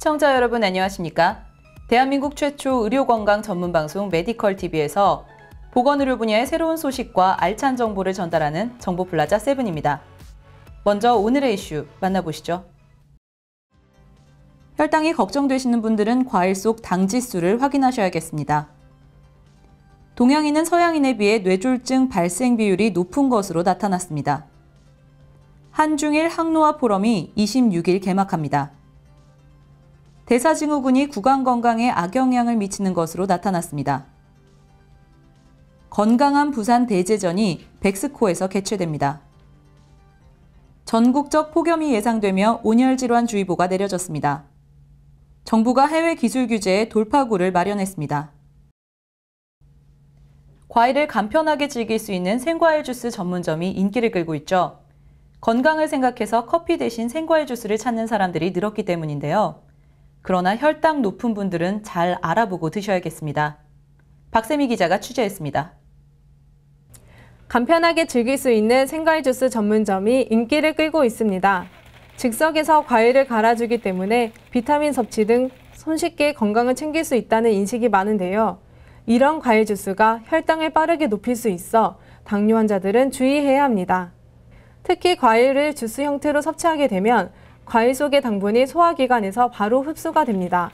시청자 여러분 안녕하십니까? 대한민국 최초 의료건강 전문방송 메디컬TV에서 보건의료 분야의 새로운 소식과 알찬 정보를 전달하는 정보플라자 세븐입니다. 먼저 오늘의 이슈 만나보시죠. 혈당이 걱정되시는 분들은 과일 속 당지수를 확인하셔야겠습니다. 동양인은 서양인에 비해 뇌졸증 발생 비율이 높은 것으로 나타났습니다. 한중일 항노화 포럼이 26일 개막합니다. 대사증후군이 구강 건강에 악영향을 미치는 것으로 나타났습니다. 건강한 부산 대제전이 백스코에서 개최됩니다. 전국적 폭염이 예상되며 온열질환주의보가 내려졌습니다. 정부가 해외 기술 규제에 돌파구를 마련했습니다. 과일을 간편하게 즐길 수 있는 생과일 주스 전문점이 인기를 끌고 있죠. 건강을 생각해서 커피 대신 생과일 주스를 찾는 사람들이 늘었기 때문인데요. 그러나 혈당 높은 분들은 잘 알아보고 드셔야겠습니다. 박세미 기자가 취재했습니다. 간편하게 즐길 수 있는 생과일 주스 전문점이 인기를 끌고 있습니다. 즉석에서 과일을 갈아주기 때문에 비타민 섭취 등 손쉽게 건강을 챙길 수 있다는 인식이 많은데요. 이런 과일 주스가 혈당을 빠르게 높일 수 있어 당뇨 환자들은 주의해야 합니다. 특히 과일을 주스 형태로 섭취하게 되면 과일 속의 당분이 소화기관에서 바로 흡수가 됩니다.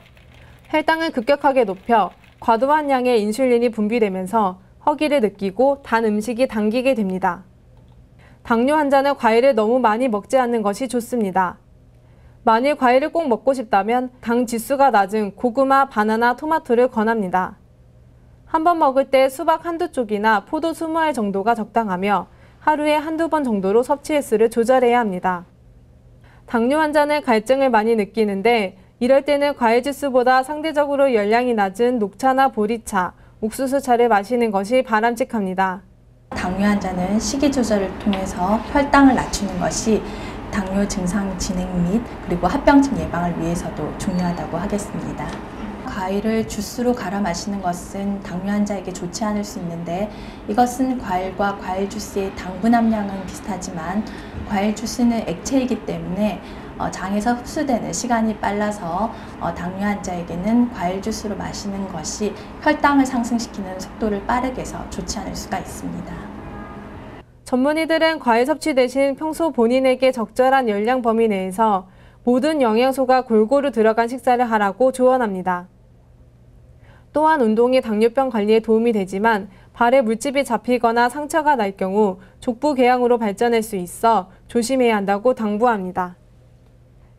혈당을 급격하게 높여 과도한 양의 인슐린이 분비되면서 허기를 느끼고 단 음식이 당기게 됩니다. 당뇨 환자는 과일을 너무 많이 먹지 않는 것이 좋습니다. 만일 과일을 꼭 먹고 싶다면 당 지수가 낮은 고구마, 바나나, 토마토를 권합니다. 한 번 먹을 때 수박 한두 쪽이나 포도 20알 정도가 적당하며 하루에 한두 번 정도로 섭취 횟수를 조절해야 합니다. 당뇨 환자는 갈증을 많이 느끼는데 이럴 때는 과일 주스보다 상대적으로 열량이 낮은 녹차나 보리차, 옥수수차를 마시는 것이 바람직합니다. 당뇨 환자는 식이 조절을 통해서 혈당을 낮추는 것이 당뇨 증상 진행 및 그리고 합병증 예방을 위해서도 중요하다고 하겠습니다. 과일을 주스로 갈아 마시는 것은 당뇨 환자에게 좋지 않을 수 있는데 이것은 과일과 과일 주스의 당분 함량은 비슷하지만 과일 주스는 액체이기 때문에 어, 장에서 흡수되는 시간이 빨라서 어, 당뇨 환자에게는 과일 주스로 마시는 것이 혈당을 상승시키는 속도를 빠르게 해서 좋지 않을 수가 있습니다. 전문의들은 과일 섭취 대신 평소 본인에게 적절한 열량 범위 내에서 모든 영양소가 골고루 들어간 식사를 하라고 조언합니다. 또한 운동이 당뇨병 관리에 도움이 되지만 발에 물집이 잡히거나 상처가 날 경우 족부 궤양으로 발전할 수 있어 조심해야 한다고 당부합니다.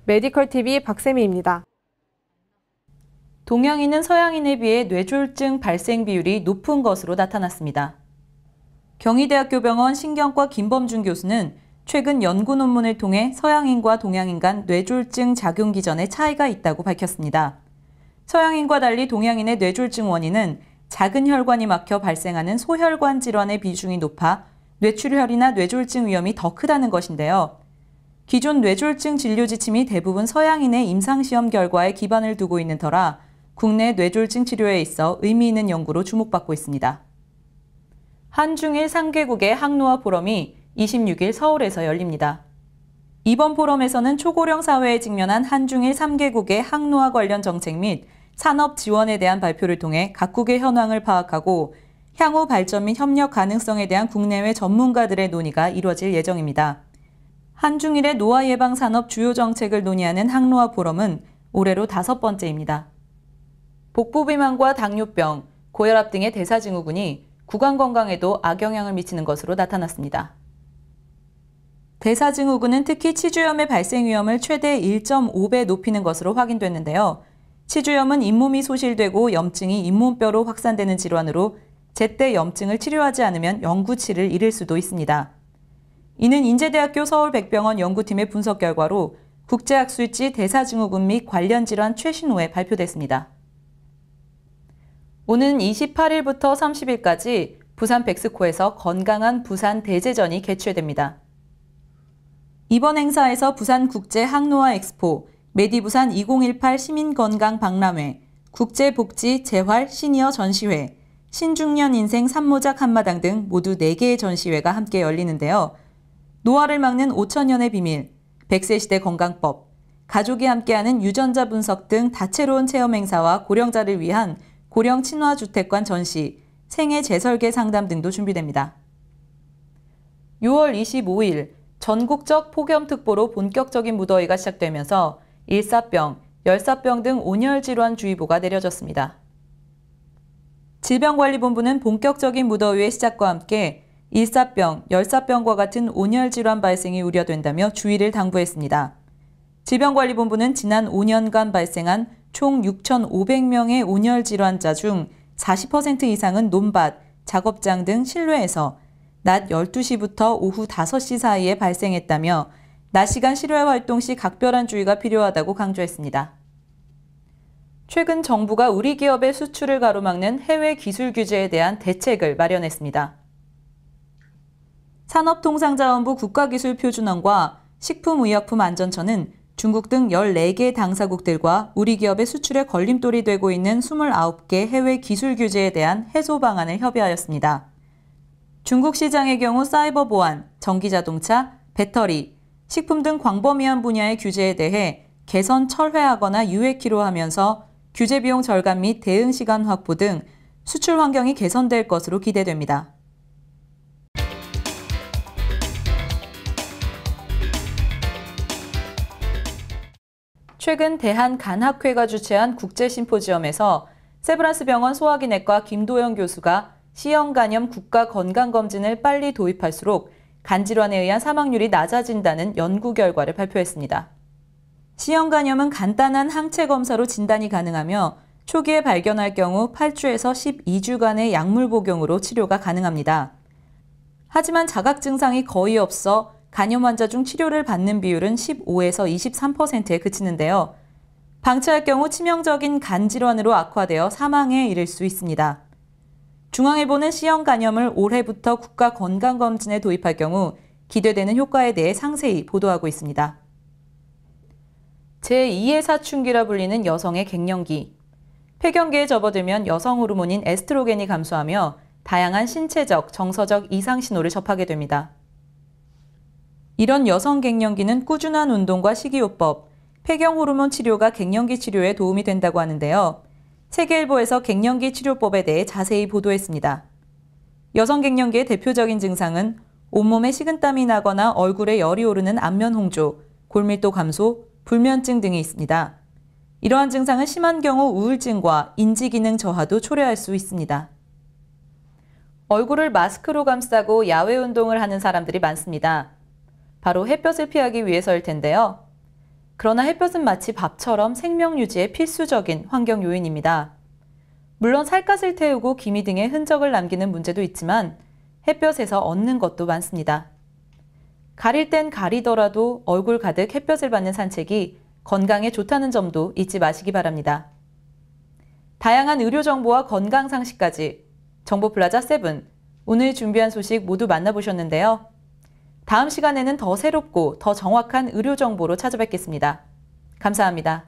메디컬 TV 박세미입니다. 동양인은 서양인에 비해 뇌졸중 발생 비율이 높은 것으로 나타났습니다. 경희대학교 병원 신경과 김범준 교수는 최근 연구 논문을 통해 서양인과 동양인 간 뇌졸중 작용 기전의 차이가 있다고 밝혔습니다. 서양인과 달리 동양인의 뇌졸중 원인은 작은 혈관이 막혀 발생하는 소혈관 질환의 비중이 높아 뇌출혈이나 뇌졸중 위험이 더 크다는 것인데요. 기존 뇌졸중 진료 지침이 대부분 서양인의 임상시험 결과에 기반을 두고 있는 터라 국내 뇌졸중 치료에 있어 의미 있는 연구로 주목받고 있습니다. 한중일 3개국의 항노화 포럼이 26일 서울에서 열립니다. 이번 포럼에서는 초고령 사회에 직면한 한중일 3개국의 항노화 관련 정책 및 산업 지원에 대한 발표를 통해 각국의 현황을 파악하고 향후 발전 및 협력 가능성에 대한 국내외 전문가들의 논의가 이뤄질 예정입니다. 한중일의 노화 예방 산업 주요 정책을 논의하는 항로화 포럼은 올해로 다섯 번째입니다. 복부비만과 당뇨병, 고혈압 등의 대사증후군이 구강 건강에도 악영향을 미치는 것으로 나타났습니다. 대사증후군은 특히 치주염의 발생 위험을 최대 1.5배 높이는 것으로 확인됐는데요. 치주염은 잇몸이 소실되고 염증이 잇몸뼈로 확산되는 질환으로 제때 염증을 치료하지 않으면 영구치를 잃을 수도 있습니다. 이는 인제대학교 서울백병원 연구팀의 분석 결과로 국제학술지 대사증후군 및 관련 질환 최신호에 발표됐습니다. 오는 28일부터 30일까지 부산 백스코에서 건강한 부산 대제전이 개최됩니다. 이번 행사에서 부산 국제 항노화 엑스포, 메디부산 2018 시민건강박람회, 국제복지 재활 시니어 전시회, 신중년 인생 산모작 한마당 등 모두 4개의 전시회가 함께 열리는데요. 노화를 막는 5천년의 비밀, 100세 시대 건강법, 가족이 함께하는 유전자 분석 등 다채로운 체험 행사와 고령자를 위한 고령 친화주택관 전시, 생애 재설계 상담 등도 준비됩니다. 6월 25일 전국적 폭염특보로 본격적인 무더위가 시작되면서 일사병, 열사병 등 온열질환 주의보가 내려졌습니다. 질병관리본부는 본격적인 무더위의 시작과 함께 일사병, 열사병과 같은 온열질환 발생이 우려된다며 주의를 당부했습니다. 질병관리본부는 지난 5년간 발생한 총 6,500명의 온열질환자 중 40% 이상은 논밭, 작업장 등 실외에서 낮 12시부터 오후 5시 사이에 발생했다며 낮 시간 실외 활동 시 각별한 주의가 필요하다고 강조했습니다. 최근 정부가 우리 기업의 수출을 가로막는 해외 기술 규제에 대한 대책을 마련했습니다. 산업통상자원부 국가기술표준원과 식품의약품안전처는 중국 등 14개 당사국들과 우리 기업의 수출에 걸림돌이 되고 있는 29개 해외 기술 규제에 대한 해소 방안을 협의하였습니다. 중국 시장의 경우 사이버 보안, 전기자동차, 배터리, 식품 등 광범위한 분야의 규제에 대해 개선 철회하거나 유예키로 하면서 규제 비용 절감 및 대응 시간 확보 등 수출 환경이 개선될 것으로 기대됩니다. 최근 대한간학회가 주최한 국제심포지엄에서 세브란스 병원 소화기내과 김도영 교수가 C형 간염 국가 건강검진을 빨리 도입할수록 간질환에 의한 사망률이 낮아진다는 연구 결과를 발표했습니다. C형 간염은 간단한 항체 검사로 진단이 가능하며 초기에 발견할 경우 8주에서 12주간의 약물 복용으로 치료가 가능합니다. 하지만 자각 증상이 거의 없어 간염 환자 중 치료를 받는 비율은 15에서 23%에 그치는데요. 방치할 경우 치명적인 간 질환으로 악화되어 사망에 이를 수 있습니다. 중앙일보는 시형 간염을 올해부터 국가 건강검진에 도입할 경우 기대되는 효과에 대해 상세히 보도하고 있습니다. 제2의 사춘기라 불리는 여성의 갱년기. 폐경기에 접어들면 여성 호르몬인 에스트로겐이 감소하며 다양한 신체적, 정서적 이상 신호를 접하게 됩니다. 이런 여성 갱년기는 꾸준한 운동과 식이요법, 폐경 호르몬 치료가 갱년기 치료에 도움이 된다고 하는데요. 세계일보에서 갱년기 치료법에 대해 자세히 보도했습니다. 여성 갱년기의 대표적인 증상은 온몸에 식은땀이 나거나 얼굴에 열이 오르는 안면 홍조, 골밀도 감소, 불면증 등이 있습니다. 이러한 증상은 심한 경우 우울증과 인지기능 저하도 초래할 수 있습니다. 얼굴을 마스크로 감싸고 야외 운동을 하는 사람들이 많습니다. 바로 햇볕을 피하기 위해서일 텐데요. 그러나 햇볕은 마치 밥처럼 생명 유지에 필수적인 환경 요인입니다. 물론 살갗을 태우고 기미 등의 흔적을 남기는 문제도 있지만 햇볕에서 얻는 것도 많습니다. 가릴 땐 가리더라도 얼굴 가득 햇볕을 받는 산책이 건강에 좋다는 점도 잊지 마시기 바랍니다. 다양한 의료 정보와 건강 상식까지 정보 플라자 7 오늘 준비한 소식 모두 만나보셨는데요. 다음 시간에는 더 새롭고 더 정확한 의료 정보로 찾아뵙겠습니다. 감사합니다.